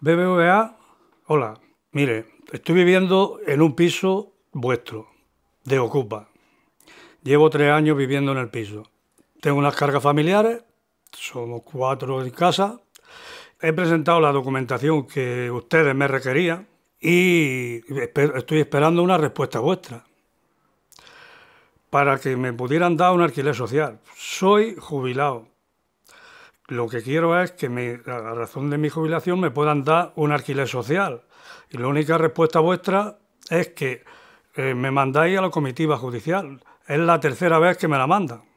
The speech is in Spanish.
BBVA, hola, mire, estoy viviendo en un piso vuestro, de Ocupa. Llevo tres años viviendo en el piso. Tengo unas cargas familiares, somos cuatro en casa. He presentado la documentación que ustedes me requerían y estoy esperando una respuesta vuestra para que me pudieran dar un alquiler social. Soy jubilado, lo que quiero es que me, a razón de mi jubilación me puedan dar un alquiler social. Y la única respuesta vuestra es que eh, me mandáis a la comitiva judicial. Es la tercera vez que me la mandan.